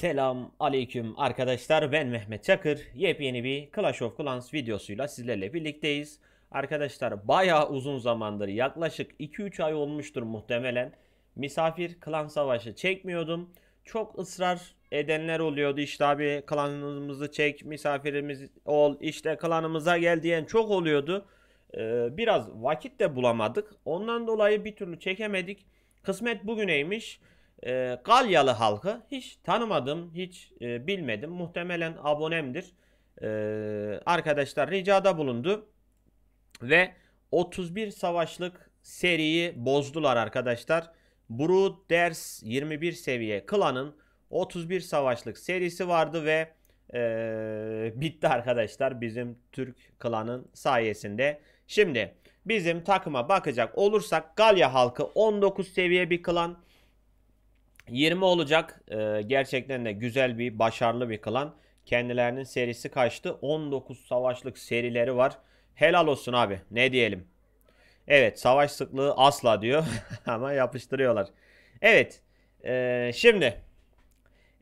Selam aleyküm arkadaşlar ben Mehmet Çakır. Yepyeni bir Clash of Clans videosuyla sizlerle birlikteyiz. Arkadaşlar baya uzun zamandır yaklaşık 2-3 ay olmuştur muhtemelen. Misafir klan savaşı çekmiyordum. Çok ısrar edenler oluyordu işte abi klanımızı çek misafirimiz ol işte klanımıza gel diyen çok oluyordu. Ee, biraz vakit de bulamadık. Ondan dolayı bir türlü çekemedik. Kısmet bugüneymiş e, Galyalı halkı hiç tanımadım, hiç e, bilmedim. Muhtemelen abonemdir. E, arkadaşlar ricada bulundu ve 31 savaşlık seriyi bozdular arkadaşlar. Bru Ders 21 seviye klanın 31 savaşlık serisi vardı ve e, bitti arkadaşlar bizim Türk klanın sayesinde. Şimdi bizim takıma bakacak olursak Galya halkı 19 seviye bir klan. 20 olacak. Ee, gerçekten de güzel bir, başarılı bir klan. Kendilerinin serisi kaçtı? 19 savaşlık serileri var. Helal olsun abi. Ne diyelim? Evet, savaş sıklığı asla diyor ama yapıştırıyorlar. Evet. Ee, şimdi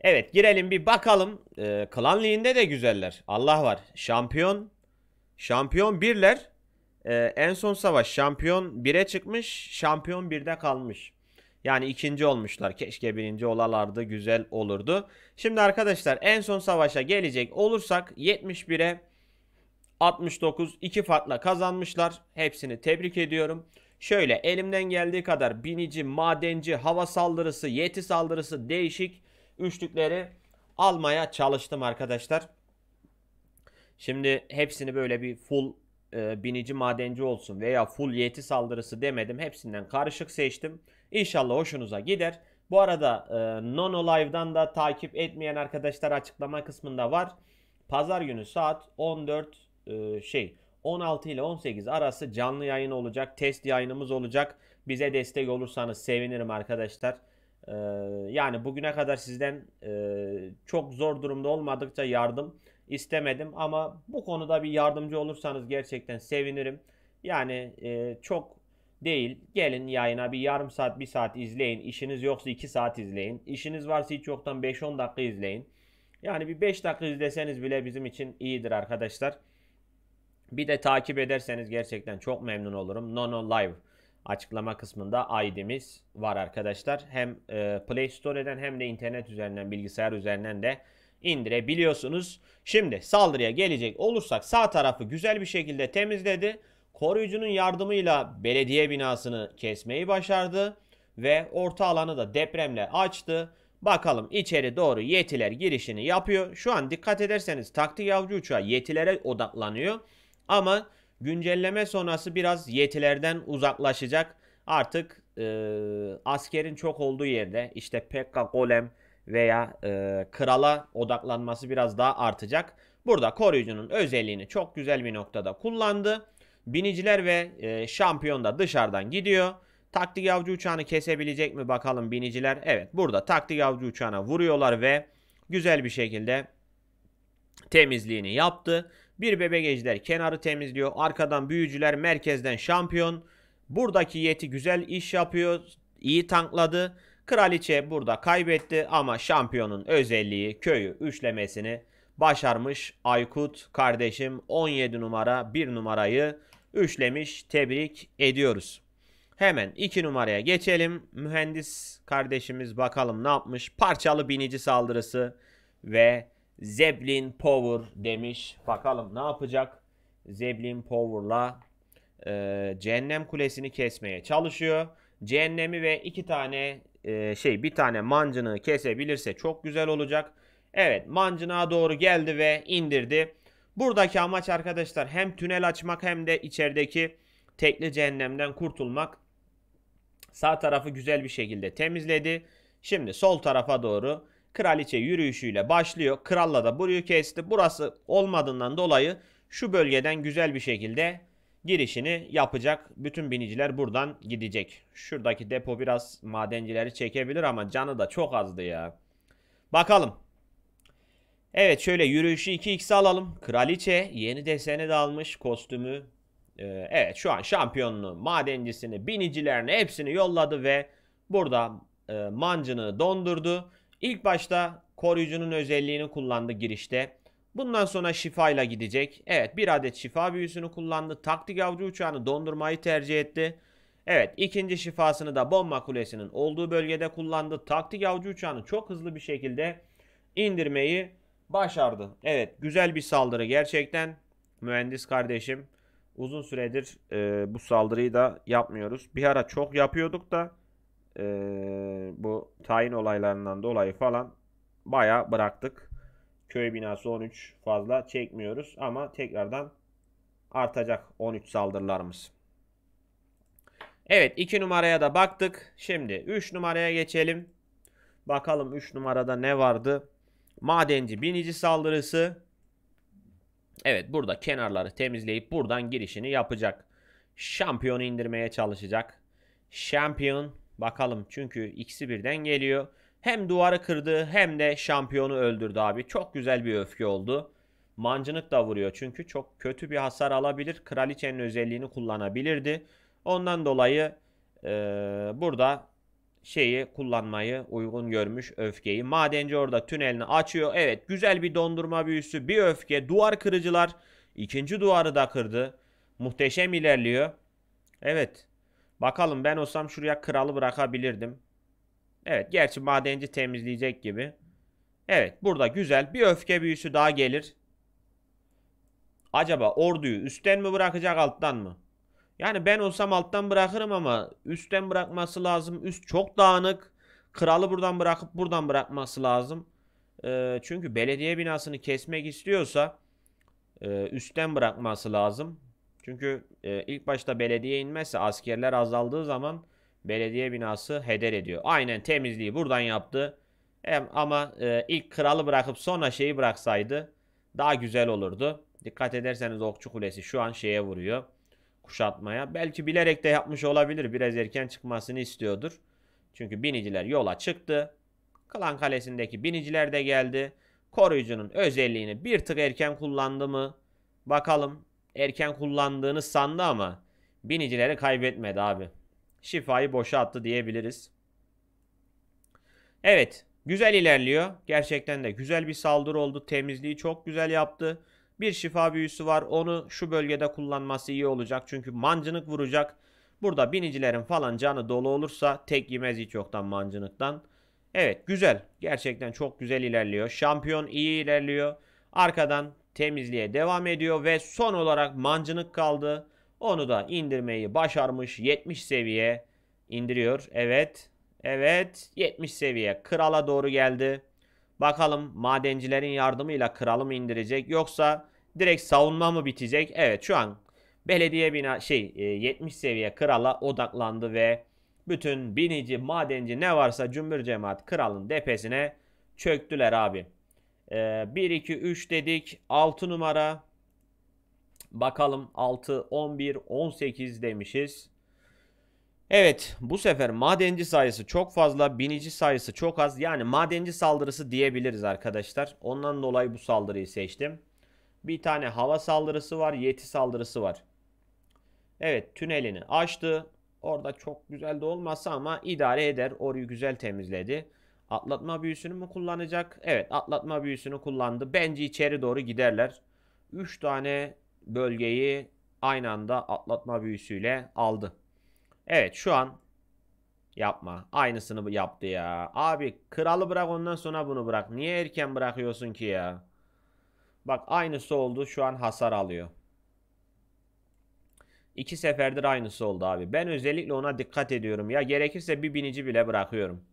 Evet, girelim bir bakalım. Ee, klan liginde de güzeller. Allah var. Şampiyon Şampiyon birler. Ee, en son savaş şampiyon 1'e çıkmış. Şampiyon 1'de kalmış. Yani ikinci olmuşlar. Keşke birinci olalardı güzel olurdu. Şimdi arkadaşlar en son savaşa gelecek olursak 71'e 69 iki farkla kazanmışlar. Hepsini tebrik ediyorum. Şöyle elimden geldiği kadar binici, madenci, hava saldırısı, yeti saldırısı değişik üçlükleri almaya çalıştım arkadaşlar. Şimdi hepsini böyle bir full e, binici madenci olsun veya full yeti saldırısı demedim. Hepsinden karışık seçtim. İnşallah hoşunuza gider. Bu arada e, Nono Live'dan da takip etmeyen arkadaşlar açıklama kısmında var. Pazar günü saat 14 e, şey 16 ile 18 arası canlı yayın olacak. Test yayınımız olacak. Bize destek olursanız sevinirim arkadaşlar. Ee, yani bugüne kadar sizden e, çok zor durumda olmadıkça yardım istemedim ama bu konuda bir yardımcı olursanız gerçekten sevinirim. Yani e, çok değil. Gelin yayına bir yarım saat, bir saat izleyin. İşiniz yoksa iki saat izleyin. İşiniz varsa hiç yoktan 5-10 dakika izleyin. Yani bir 5 dakika izleseniz bile bizim için iyidir arkadaşlar. Bir de takip ederseniz gerçekten çok memnun olurum. Nono Live açıklama kısmında ID'miz var arkadaşlar. Hem e, Play Store'den hem de internet üzerinden bilgisayar üzerinden de indirebiliyorsunuz. Şimdi saldırıya gelecek olursak sağ tarafı güzel bir şekilde temizledi. Koruyucunun yardımıyla belediye binasını kesmeyi başardı ve orta alanı da depremle açtı. Bakalım içeri doğru yetiler girişini yapıyor. Şu an dikkat ederseniz taktik avcı uçağı yetilere odaklanıyor. Ama Güncelleme sonrası biraz yetilerden uzaklaşacak. Artık e, askerin çok olduğu yerde işte Pekka Golem veya e, krala odaklanması biraz daha artacak. Burada koruyucunun özelliğini çok güzel bir noktada kullandı. Biniciler ve e, şampiyon da dışarıdan gidiyor. Taktik avcı uçağını kesebilecek mi bakalım biniciler. Evet burada taktik avcı uçağına vuruyorlar ve güzel bir şekilde temizliğini yaptı. Bir bebek ejder kenarı temizliyor. Arkadan büyücüler merkezden şampiyon. Buradaki Yeti güzel iş yapıyor. İyi tankladı. Kraliçe burada kaybetti ama şampiyonun özelliği köyü üçlemesini başarmış. Aykut kardeşim 17 numara 1 numarayı üçlemiş. Tebrik ediyoruz. Hemen 2 numaraya geçelim. Mühendis kardeşimiz bakalım ne yapmış. Parçalı binici saldırısı ve Zeblin Power demiş. Bakalım ne yapacak? Zeblin Power'la e, Cehennem Kulesi'ni kesmeye çalışıyor. Cehennemi ve iki tane e, şey bir tane mancını kesebilirse çok güzel olacak. Evet mancına doğru geldi ve indirdi. Buradaki amaç arkadaşlar hem tünel açmak hem de içerideki tekli cehennemden kurtulmak. Sağ tarafı güzel bir şekilde temizledi. Şimdi sol tarafa doğru kraliçe yürüyüşüyle başlıyor. Kralla da burayı kesti. Burası olmadığından dolayı şu bölgeden güzel bir şekilde girişini yapacak. Bütün biniciler buradan gidecek. Şuradaki depo biraz madencileri çekebilir ama canı da çok azdı ya. Bakalım. Evet şöyle yürüyüşü 2x alalım. Kraliçe yeni deseni de almış kostümü. E, evet şu an şampiyonluğu, madencisini, binicilerini hepsini yolladı ve burada e, mancını dondurdu. İlk başta koruyucunun özelliğini kullandı girişte. Bundan sonra şifayla gidecek. Evet bir adet şifa büyüsünü kullandı. Taktik avcı uçağını dondurmayı tercih etti. Evet ikinci şifasını da bomba kulesinin olduğu bölgede kullandı. Taktik avcı uçağını çok hızlı bir şekilde indirmeyi başardı. Evet güzel bir saldırı gerçekten. Mühendis kardeşim uzun süredir e, bu saldırıyı da yapmıyoruz. Bir ara çok yapıyorduk da e, bu tayin olaylarından dolayı falan baya bıraktık. Köy binası 13 fazla çekmiyoruz ama tekrardan artacak 13 saldırılarımız. Evet 2 numaraya da baktık. Şimdi 3 numaraya geçelim. Bakalım 3 numarada ne vardı? Madenci binici saldırısı. Evet burada kenarları temizleyip buradan girişini yapacak. Şampiyonu indirmeye çalışacak. Şampiyon Bakalım çünkü ikisi birden geliyor. Hem duvarı kırdı hem de şampiyonu öldürdü abi. Çok güzel bir öfke oldu. Mancınık da vuruyor çünkü çok kötü bir hasar alabilir. Kraliçenin özelliğini kullanabilirdi. Ondan dolayı e, burada şeyi kullanmayı uygun görmüş öfkeyi. Madenci orada tünelini açıyor. Evet güzel bir dondurma büyüsü bir öfke duvar kırıcılar. ikinci duvarı da kırdı. Muhteşem ilerliyor. Evet Bakalım ben olsam şuraya kralı bırakabilirdim. Evet gerçi madenci temizleyecek gibi. Evet burada güzel bir öfke büyüsü daha gelir. Acaba orduyu üstten mi bırakacak alttan mı? Yani ben olsam alttan bırakırım ama üstten bırakması lazım. Üst çok dağınık. Kralı buradan bırakıp buradan bırakması lazım. E, çünkü belediye binasını kesmek istiyorsa e, üstten bırakması lazım. Çünkü e, ilk başta belediye inmezse askerler azaldığı zaman belediye binası heder ediyor. Aynen temizliği buradan yaptı. Hem ama e, ilk kralı bırakıp sonra şeyi bıraksaydı daha güzel olurdu. Dikkat ederseniz Okçu Kulesi şu an şeye vuruyor. Kuşatmaya. Belki bilerek de yapmış olabilir. Biraz erken çıkmasını istiyordur. Çünkü biniciler yola çıktı. Klan Kalesi'ndeki biniciler de geldi. Koruyucunun özelliğini bir tık erken kullandı mı? Bakalım erken kullandığını sandı ama binicileri kaybetmedi abi. Şifayı boşa attı diyebiliriz. Evet. Güzel ilerliyor. Gerçekten de güzel bir saldırı oldu. Temizliği çok güzel yaptı. Bir şifa büyüsü var. Onu şu bölgede kullanması iyi olacak. Çünkü mancınık vuracak. Burada binicilerin falan canı dolu olursa tek yemez hiç yoktan mancınıktan. Evet güzel. Gerçekten çok güzel ilerliyor. Şampiyon iyi ilerliyor. Arkadan temizliğe devam ediyor ve son olarak mancınık kaldı. Onu da indirmeyi başarmış. 70 seviye indiriyor. Evet. Evet. 70 seviye. Krala doğru geldi. Bakalım madencilerin yardımıyla kralı mı indirecek yoksa direkt savunma mı bitecek? Evet şu an belediye bina şey 70 e, seviye krala odaklandı ve bütün binici, madenci ne varsa cümbür cemaat kralın depesine çöktüler abi. 1, 2, 3 dedik. 6 numara. Bakalım 6, 11, 18 demişiz. Evet bu sefer madenci sayısı çok fazla binici sayısı çok az yani madenci saldırısı diyebiliriz arkadaşlar. Ondan dolayı bu saldırıyı seçtim. Bir tane hava saldırısı var yeti saldırısı var. Evet tünelini açtı. Orada çok güzel de olmasa ama idare eder. Orayı güzel temizledi. Atlatma büyüsünü mü kullanacak? Evet atlatma büyüsünü kullandı. Bence içeri doğru giderler. 3 tane bölgeyi aynı anda atlatma büyüsüyle aldı. Evet şu an yapma. Aynısını yaptı ya. Abi kralı bırak ondan sonra bunu bırak. Niye erken bırakıyorsun ki ya? Bak aynısı oldu. Şu an hasar alıyor. İki seferdir aynısı oldu abi. Ben özellikle ona dikkat ediyorum. Ya gerekirse bir binici bile bırakıyorum.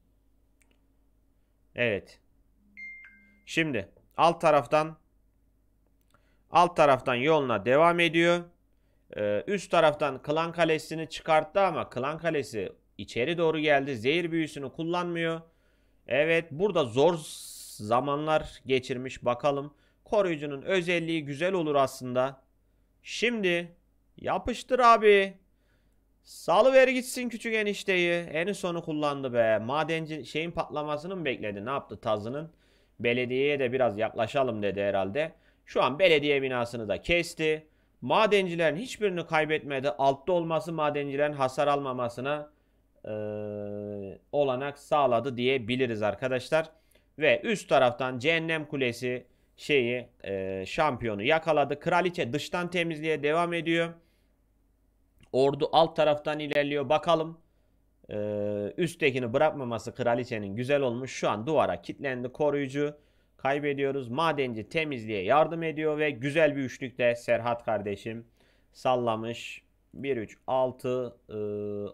Evet. Şimdi alt taraftan alt taraftan yoluna devam ediyor. Ee, üst taraftan Klan Kalesi'ni çıkarttı ama Klan Kalesi içeri doğru geldi. Zehir büyüsünü kullanmıyor. Evet burada zor zamanlar geçirmiş bakalım. Koruyucunun özelliği güzel olur aslında. Şimdi yapıştır abi. Salıver gitsin küçük enişteyi. En sonu kullandı be. Madenci şeyin patlamasını mı bekledi? Ne yaptı tazının? Belediyeye de biraz yaklaşalım dedi herhalde. Şu an belediye binasını da kesti. Madencilerin hiçbirini kaybetmedi. Altta olması madencilerin hasar almamasına e, olanak sağladı diyebiliriz arkadaşlar. Ve üst taraftan Cehennem Kulesi şeyi e, şampiyonu yakaladı. Kraliçe dıştan temizliğe devam ediyor. Ordu alt taraftan ilerliyor. Bakalım. Ee, üsttekini bırakmaması kraliçenin güzel olmuş. Şu an duvara kilitlendi koruyucu. Kaybediyoruz. Madenci temizliğe yardım ediyor ve güzel bir üçlükte Serhat kardeşim sallamış. 1 3 6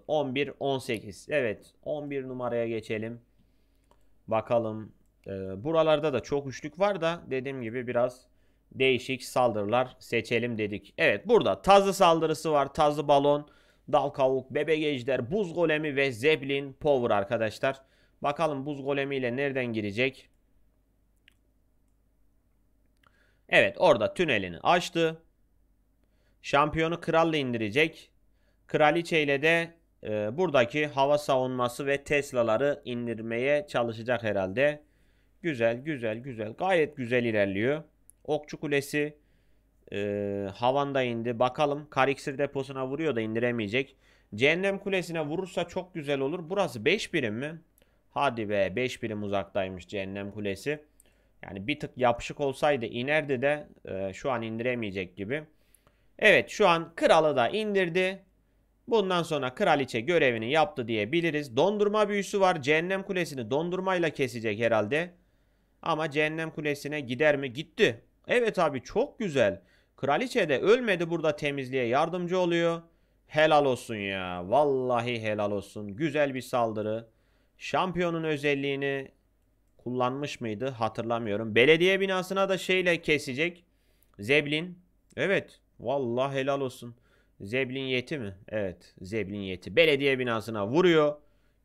11 18. Evet, 11 numaraya geçelim. Bakalım. E, buralarda da çok üçlük var da dediğim gibi biraz değişik saldırılar seçelim dedik. Evet burada tazı saldırısı var. Tazı balon, dal kavuk, bebe ejder, buz golemi ve zeblin power arkadaşlar. Bakalım buz golemi ile nereden girecek? Evet orada tünelini açtı. Şampiyonu kralla indirecek. Kraliçe ile de e, buradaki hava savunması ve Tesla'ları indirmeye çalışacak herhalde. Güzel güzel güzel gayet güzel ilerliyor. Okçu Kulesi e, havanda indi. Bakalım Kariksir deposuna vuruyor da indiremeyecek. Cehennem Kulesi'ne vurursa çok güzel olur. Burası 5 birim mi? Hadi be 5 birim uzaktaymış Cehennem Kulesi. Yani bir tık yapışık olsaydı inerdi de e, şu an indiremeyecek gibi. Evet şu an kralı da indirdi. Bundan sonra kraliçe görevini yaptı diyebiliriz. Dondurma büyüsü var. Cehennem Kulesi'ni dondurmayla kesecek herhalde. Ama Cehennem Kulesi'ne gider mi? Gitti. Evet abi çok güzel. Kraliçe de ölmedi burada temizliğe yardımcı oluyor. Helal olsun ya. Vallahi helal olsun. Güzel bir saldırı. Şampiyonun özelliğini kullanmış mıydı hatırlamıyorum. Belediye binasına da şeyle kesecek. Zeblin. Evet. Vallahi helal olsun. Zeblin yeti mi? Evet. Zeblin yeti. Belediye binasına vuruyor.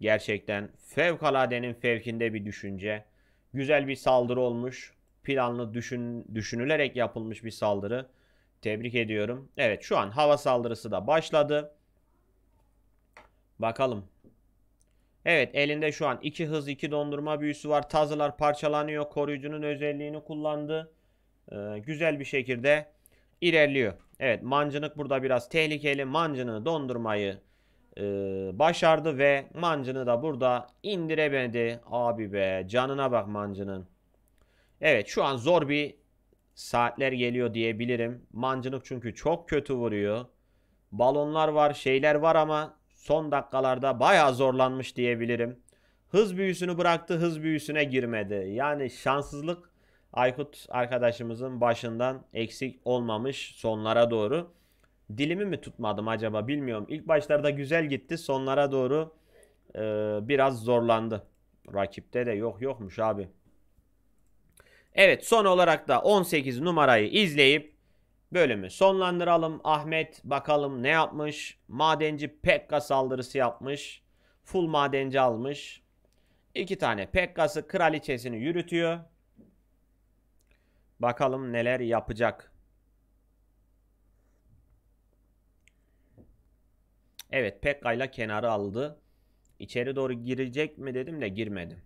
Gerçekten fevkaladenin fevkinde bir düşünce. Güzel bir saldırı olmuş planlı düşün, düşünülerek yapılmış bir saldırı. Tebrik ediyorum. Evet şu an hava saldırısı da başladı. Bakalım. Evet elinde şu an 2 hız 2 dondurma büyüsü var. Tazılar parçalanıyor. Koruyucunun özelliğini kullandı. Ee, güzel bir şekilde ilerliyor. Evet mancınık burada biraz tehlikeli. Mancını dondurmayı e, başardı ve mancını da burada indiremedi. Abi be canına bak mancının. Evet şu an zor bir saatler geliyor diyebilirim. Mancınık çünkü çok kötü vuruyor. Balonlar var şeyler var ama son dakikalarda baya zorlanmış diyebilirim. Hız büyüsünü bıraktı hız büyüsüne girmedi. Yani şanssızlık Aykut arkadaşımızın başından eksik olmamış sonlara doğru. Dilimi mi tutmadım acaba bilmiyorum. İlk başlarda güzel gitti sonlara doğru e, biraz zorlandı. Rakipte de yok yokmuş abi. Evet son olarak da 18 numarayı izleyip bölümü sonlandıralım. Ahmet bakalım ne yapmış? Madenci Pekka saldırısı yapmış. Full madenci almış. İki tane Pekka'sı kraliçesini yürütüyor. Bakalım neler yapacak. Evet Pekka ile kenarı aldı. İçeri doğru girecek mi dedim de girmedim.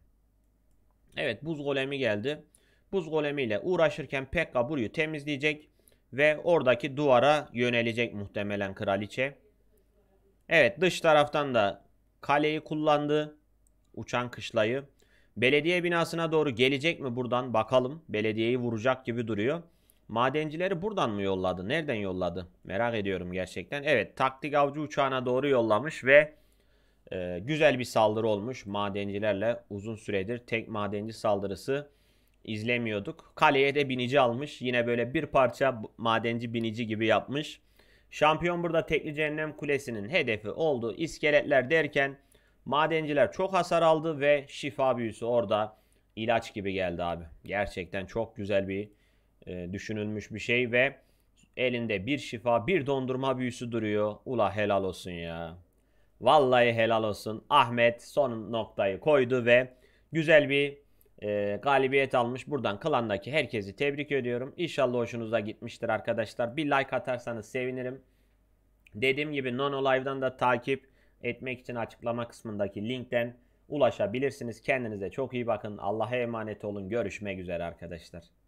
Evet buz golemi geldi. Buz golemiyle uğraşırken Pekka burayı temizleyecek ve oradaki duvara yönelecek muhtemelen kraliçe. Evet dış taraftan da kaleyi kullandı. Uçan kışlayı. Belediye binasına doğru gelecek mi buradan bakalım. Belediyeyi vuracak gibi duruyor. Madencileri buradan mı yolladı? Nereden yolladı? Merak ediyorum gerçekten. Evet taktik avcı uçağına doğru yollamış ve e, güzel bir saldırı olmuş madencilerle. Uzun süredir tek madenci saldırısı izlemiyorduk. Kaleye de binici almış. Yine böyle bir parça madenci binici gibi yapmış. Şampiyon burada tekli cehennem kulesinin hedefi oldu. İskeletler derken madenciler çok hasar aldı ve şifa büyüsü orada ilaç gibi geldi abi. Gerçekten çok güzel bir e, düşünülmüş bir şey ve elinde bir şifa bir dondurma büyüsü duruyor. Ula helal olsun ya. Vallahi helal olsun. Ahmet son noktayı koydu ve güzel bir e, galibiyet almış. Buradan klandaki herkesi tebrik ediyorum. İnşallah hoşunuza gitmiştir arkadaşlar. Bir like atarsanız sevinirim. Dediğim gibi Nono Live'dan da takip etmek için açıklama kısmındaki linkten ulaşabilirsiniz. Kendinize çok iyi bakın. Allah'a emanet olun. Görüşmek üzere arkadaşlar.